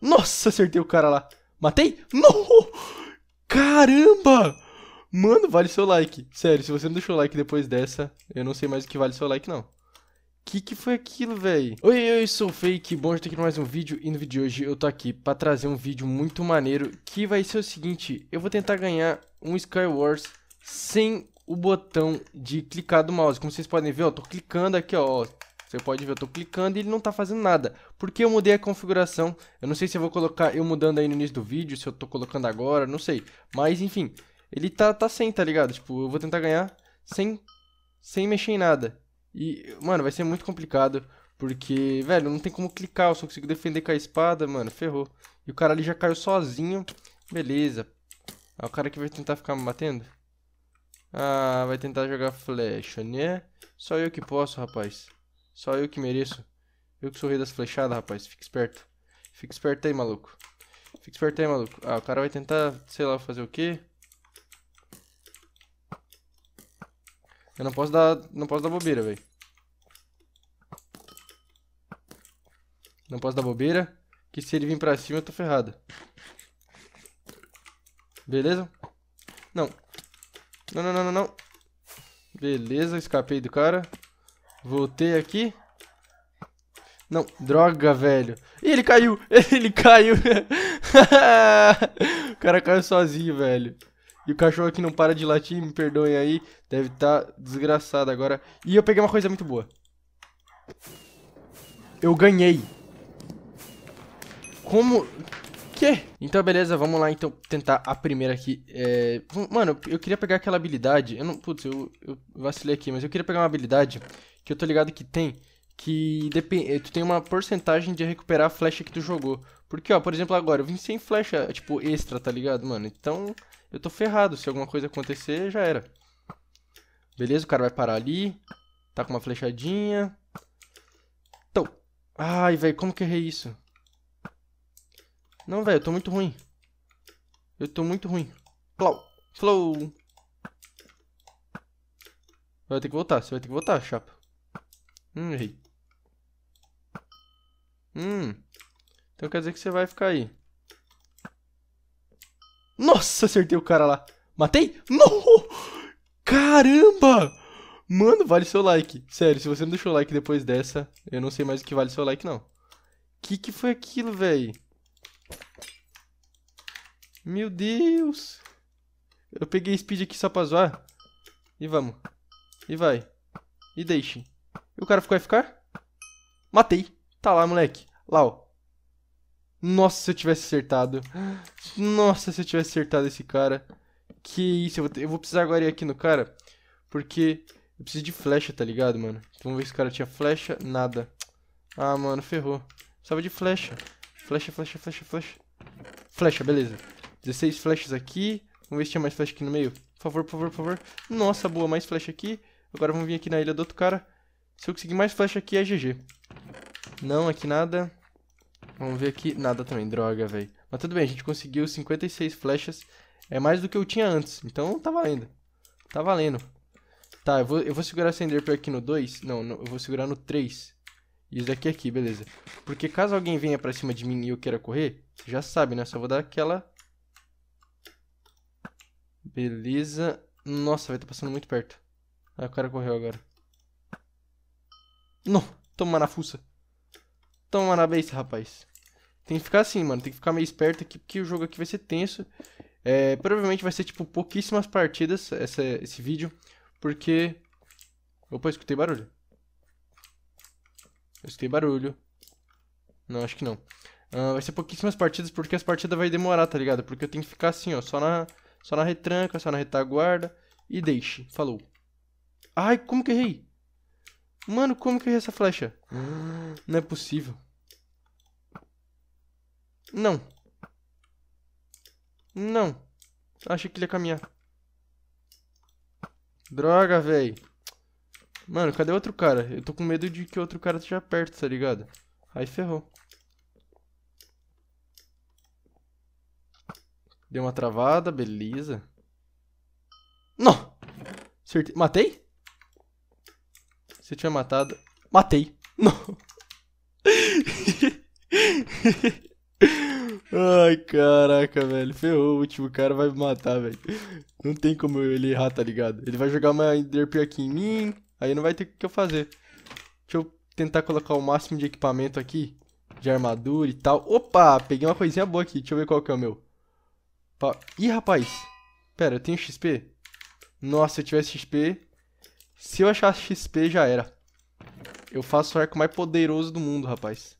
Nossa, acertei o cara lá. Matei? Não! Caramba! Mano, vale seu like. Sério, se você não deixou o like depois dessa, eu não sei mais o que vale seu like, não. Que que foi aquilo, velho? Oi, oi, sou o Fake, bom de estar tá aqui mais um vídeo e no vídeo de hoje eu tô aqui para trazer um vídeo muito maneiro que vai ser o seguinte, eu vou tentar ganhar um Skywars sem o botão de clicar do mouse. Como vocês podem ver, ó, tô clicando aqui, ó, você pode ver, eu tô clicando e ele não tá fazendo nada. Porque eu mudei a configuração. Eu não sei se eu vou colocar eu mudando aí no início do vídeo, se eu tô colocando agora, não sei. Mas, enfim, ele tá, tá sem, tá ligado? Tipo, eu vou tentar ganhar sem, sem mexer em nada. E, mano, vai ser muito complicado. Porque, velho, não tem como clicar, eu só consigo defender com a espada, mano, ferrou. E o cara ali já caiu sozinho. Beleza. Ah, o cara que vai tentar ficar me batendo? Ah, vai tentar jogar flecha, né? Só eu que posso, rapaz. Só eu que mereço. Eu que sou rei das flechadas, rapaz. Fica esperto. Fica esperto aí, maluco. Fica esperto aí, maluco. Ah, o cara vai tentar, sei lá, fazer o quê? Eu não posso dar, não posso dar bobeira, velho. Não posso dar bobeira, que se ele vir pra cima eu tô ferrado. Beleza? Não. Não, não, não, não, não. Beleza, escapei do cara. Voltei aqui. Não, droga, velho. Ih, ele caiu! Ele caiu! o cara caiu sozinho, velho. E o cachorro aqui não para de latir, me perdoem aí. Deve estar tá desgraçado agora. E eu peguei uma coisa muito boa. Eu ganhei. Como quê? Então, beleza, vamos lá então tentar a primeira aqui. É... Mano, eu queria pegar aquela habilidade. Eu não. Putz, eu, eu vacilei aqui, mas eu queria pegar uma habilidade que eu tô ligado que tem. Que eh, Tu tem uma porcentagem de recuperar a flecha que tu jogou. Porque, ó, por exemplo, agora eu vim sem flecha, tipo, extra, tá ligado, mano? Então, eu tô ferrado. Se alguma coisa acontecer, já era. Beleza, o cara vai parar ali. Tá com uma flechadinha. Então. Ai, velho, como que errei isso? Não, velho, eu tô muito ruim. Eu tô muito ruim. Clau. Flow. Vai ter que voltar, você vai ter que voltar, chapa. Hum, errei. Hum. Então quer dizer que você vai ficar aí. Nossa, acertei o cara lá. Matei? Não! Caramba! Mano, vale seu like. Sério, se você não deixou o like depois dessa, eu não sei mais o que vale seu like, não. Que que foi aquilo, velho? Meu Deus. Eu peguei speed aqui só pra zoar. E vamos. E vai. E deixe. E o cara ficou FK? Matei. Tá lá, moleque. Lá, ó. Nossa, se eu tivesse acertado. Nossa, se eu tivesse acertado esse cara. Que isso, eu vou, eu vou precisar agora ir aqui no cara. Porque eu preciso de flecha, tá ligado, mano? Então, vamos ver se o cara tinha flecha. Nada. Ah, mano, ferrou. Precisava de flecha. Flecha, flecha, flecha, flecha. Flecha, beleza. 16 flechas aqui. Vamos ver se tinha mais flecha aqui no meio. Por favor, por favor, por favor. Nossa, boa, mais flecha aqui. Agora vamos vir aqui na ilha do outro cara. Se eu conseguir mais flecha aqui, é GG. Não, aqui nada. Vamos ver aqui. Nada também, droga, velho. Mas tudo bem, a gente conseguiu 56 flechas. É mais do que eu tinha antes. Então tá valendo. Tá valendo. Tá, eu vou, eu vou segurar essa Enderpearl aqui no 2. Não, no, eu vou segurar no 3. E isso daqui é aqui, beleza. Porque caso alguém venha pra cima de mim e eu queira correr, já sabe, né? Só vou dar aquela Beleza. Nossa, vai tá passando muito perto. Ah, o cara correu agora. Não, toma na fuça. Toma na base, rapaz. Tem que ficar assim, mano. Tem que ficar meio esperto aqui, porque o jogo aqui vai ser tenso. É, provavelmente vai ser, tipo, pouquíssimas partidas essa, esse vídeo, porque... Opa, escutei barulho. Eu escutei barulho. Não, acho que não. Uh, vai ser pouquíssimas partidas, porque as partidas vai demorar, tá ligado? Porque eu tenho que ficar assim, ó, só na só na retranca, só na retaguarda e deixe. Falou. Ai, como que errei? Mano, como que errei essa flecha? Não é possível. Não. Não. Achei que ele ia caminhar. Droga, velho. Mano, cadê outro cara? Eu tô com medo de que outro cara esteja perto, tá ligado? Aí ferrou. Deu uma travada, beleza. Não! Certe... Matei? eu tinha matado... Matei! Não! Ai, caraca, velho. Ferrou, o último cara vai me matar, velho. Não tem como ele errar, tá ligado? Ele vai jogar uma Enderpear aqui em mim, aí não vai ter o que eu fazer. Deixa eu tentar colocar o máximo de equipamento aqui, de armadura e tal. Opa, peguei uma coisinha boa aqui. Deixa eu ver qual que é o meu. Pa... Ih, rapaz. Pera, eu tenho XP? Nossa, se eu tivesse XP... Se eu achasse XP, já era. Eu faço o arco mais poderoso do mundo, rapaz.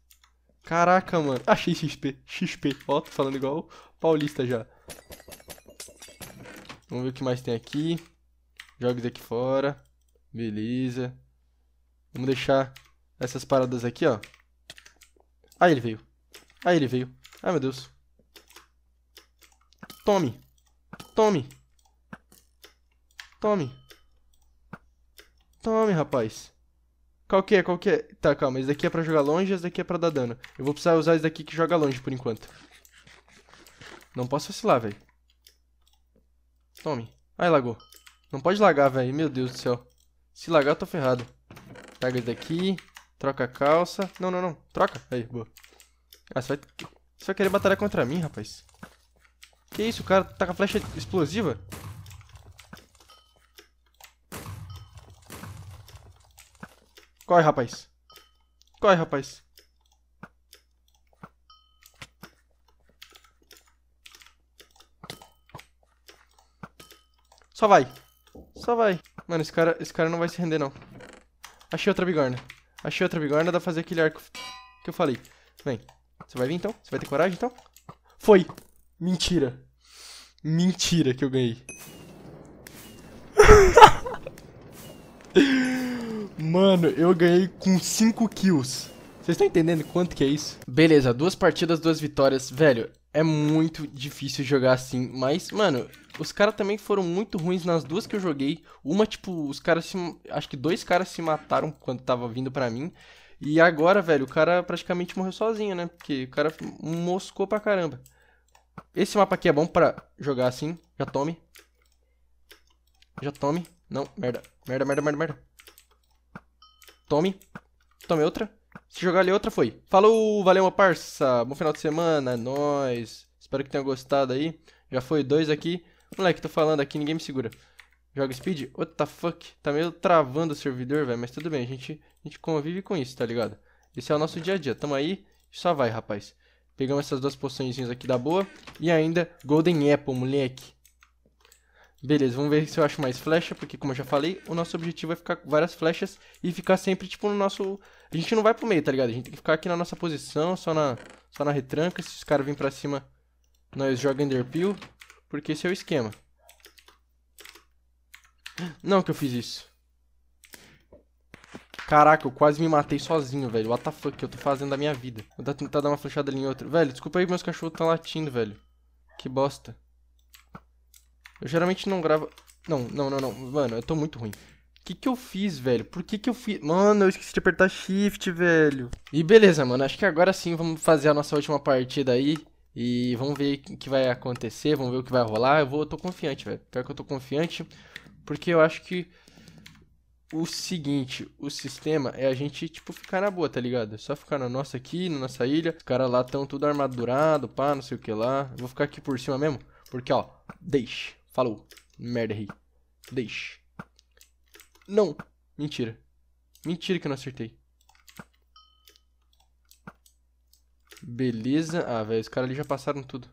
Caraca, mano. Achei XP. XP. Ó, tô falando igual paulista já. Vamos ver o que mais tem aqui. Jogos aqui fora. Beleza. Vamos deixar essas paradas aqui, ó. Aí ele veio. Aí ele veio. Ai, ah, meu Deus. Tome. Tome. Tome. Tome, rapaz. Qual que é? Qual que é? Tá, calma. Esse daqui é pra jogar longe, esse daqui é pra dar dano. Eu vou precisar usar esse daqui que joga longe por enquanto. Não posso vacilar, velho. Tome. Ai, lagou. Não pode lagar, velho. Meu Deus do céu. Se lagar, eu tô ferrado. Pega esse daqui. Troca a calça. Não, não, não. Troca. Aí, boa. Ah, você vai, você vai querer batalhar contra mim, rapaz. Que isso, o cara tá com a flecha explosiva? Corre, rapaz. Corre, rapaz. Só vai. Só vai. Mano, esse cara, esse cara não vai se render, não. Achei outra bigorna. Achei outra bigorna, dá pra fazer aquele arco que eu falei. Vem. Você vai vir, então? Você vai ter coragem, então? Foi! Mentira. Mentira que eu ganhei. Mano, eu ganhei com 5 kills. Vocês estão entendendo quanto que é isso? Beleza, duas partidas, duas vitórias. Velho, é muito difícil jogar assim. Mas, mano, os caras também foram muito ruins nas duas que eu joguei. Uma, tipo, os caras se... Acho que dois caras se mataram quando tava vindo pra mim. E agora, velho, o cara praticamente morreu sozinho, né? Porque o cara moscou pra caramba. Esse mapa aqui é bom pra jogar assim. Já tome. Já tome. Não, merda. Merda, merda, merda, merda. Tome. Tome outra. Se jogar ali outra, foi. Falou, valeu, meu parça. Bom final de semana, é nóis. Espero que tenha gostado aí. Já foi dois aqui. Moleque, tô falando aqui, ninguém me segura. Joga speed? What the fuck? Tá meio travando o servidor, velho. Mas tudo bem, a gente, a gente convive com isso, tá ligado? Esse é o nosso dia a dia. Tamo aí, só vai, rapaz. Pegamos essas duas poçõezinhas aqui da boa. E ainda Golden Apple, moleque. Beleza, vamos ver se eu acho mais flecha, porque como eu já falei, o nosso objetivo é ficar com várias flechas e ficar sempre, tipo, no nosso... A gente não vai pro meio, tá ligado? A gente tem que ficar aqui na nossa posição, só na, só na retranca. Se os caras virem pra cima, nós jogamos Enderpeel, porque esse é o esquema. Não que eu fiz isso. Caraca, eu quase me matei sozinho, velho. What the fuck que eu tô fazendo da minha vida? Vou tentar dar uma flechada ali em outro. Velho, desculpa aí meus cachorros estão latindo, velho. Que bosta. Eu geralmente não gravo... Não, não, não, não. Mano, eu tô muito ruim. O que que eu fiz, velho? Por que que eu fiz? Mano, eu esqueci de apertar shift, velho. E beleza, mano. Acho que agora sim vamos fazer a nossa última partida aí. E vamos ver o que vai acontecer, vamos ver o que vai rolar. Eu, vou, eu tô confiante, velho. Pior que eu tô confiante, porque eu acho que o seguinte, o sistema é a gente, tipo, ficar na boa, tá ligado? É só ficar na nossa aqui, na nossa ilha. Os caras lá estão tudo armadurado, pá, não sei o que lá. Eu vou ficar aqui por cima mesmo, porque, ó, deixe. Falou. Merda, aí Deixe. Não. Mentira. Mentira que eu não acertei. Beleza. Ah, velho, os caras ali já passaram tudo.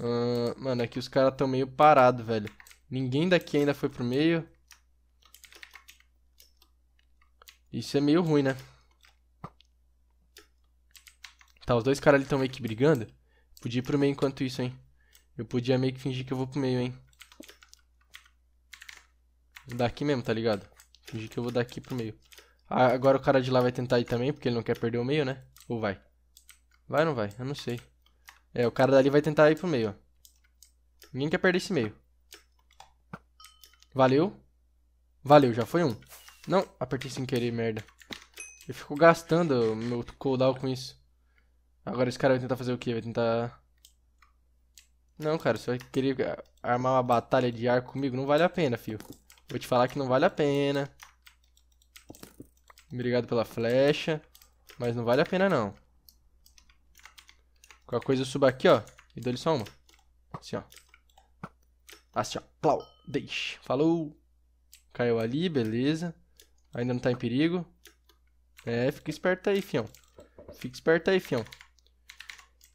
Uh, mano, aqui é os caras estão meio parados, velho. Ninguém daqui ainda foi pro meio. Isso é meio ruim, né? Tá, os dois caras ali estão meio que brigando. Podia ir pro meio enquanto isso, hein? Eu podia meio que fingir que eu vou pro meio, hein? Daqui mesmo, tá ligado? Fingir que eu vou daqui pro meio. Ah, agora o cara de lá vai tentar ir também, porque ele não quer perder o meio, né? Ou vai? Vai ou não vai? Eu não sei. É, o cara dali vai tentar ir pro meio, ó. Ninguém quer perder esse meio. Valeu. Valeu, já foi um. Não, apertei sem querer, merda. Eu fico gastando meu cooldown com isso. Agora esse cara vai tentar fazer o quê? Vai tentar... Não, cara, você vai querer armar uma batalha de ar comigo? Não vale a pena, fio. Vou te falar que não vale a pena. Obrigado pela flecha. Mas não vale a pena, não. Qualquer coisa eu subo aqui, ó. E dou-lhe só uma. Assim, ó. Assim, ó. Plau. Deixe. Falou. Caiu ali, beleza. Ainda não tá em perigo. É, fica esperto aí, fião. Fica esperto aí, fião.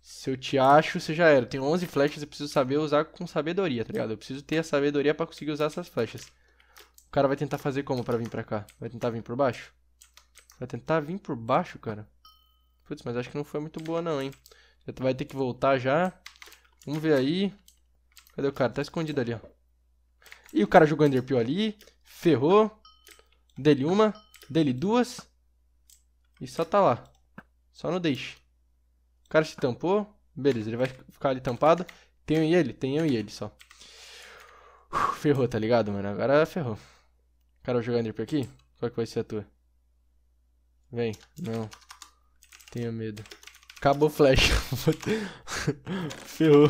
Se eu te acho, você já era. Eu tenho 11 flechas, eu preciso saber usar com sabedoria, tá ligado? Eu preciso ter a sabedoria pra conseguir usar essas flechas. O cara vai tentar fazer como pra vir pra cá? Vai tentar vir por baixo? Vai tentar vir por baixo, cara? Putz, mas acho que não foi muito boa não, hein? Você vai ter que voltar já. Vamos ver aí. Cadê o cara? Tá escondido ali, ó. E o cara jogou Enderpeel ali, ferrou, dele uma, dele duas, e só tá lá. Só não deixe. O cara se tampou, beleza, ele vai ficar ali tampado. Tem eu e ele? Tem eu e ele só. Uf, ferrou, tá ligado, mano? Agora ferrou. O cara vai jogar Enderpeel aqui? Qual que vai ser a tua? Vem, não. Tenho medo. Acabou flecha. Ferrou.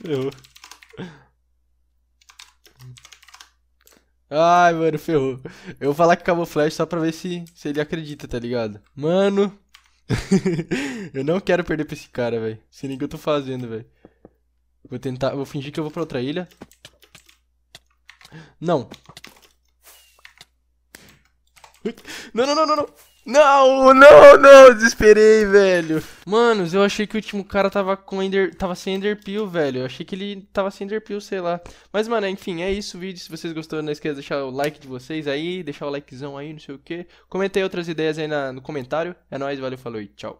Ferrou. Ai, mano, ferrou. Eu vou falar que acabou o flash só pra ver se, se ele acredita, tá ligado? Mano. eu não quero perder pra esse cara, velho. se nem que eu tô fazendo, velho. Vou tentar. Vou fingir que eu vou pra outra ilha. Não. Não, não, não, não, não. Não, não, não, desesperei, velho. Manos, eu achei que o último cara tava com Ender, tava sem Enderpeel, velho. Eu achei que ele tava sem Enderpeel, sei lá. Mas, mano, enfim, é isso o vídeo. Se vocês gostaram, não esqueça de deixar o like de vocês aí, deixar o likezão aí, não sei o que. Comentei outras ideias aí na, no comentário. É nóis, valeu, falou e tchau.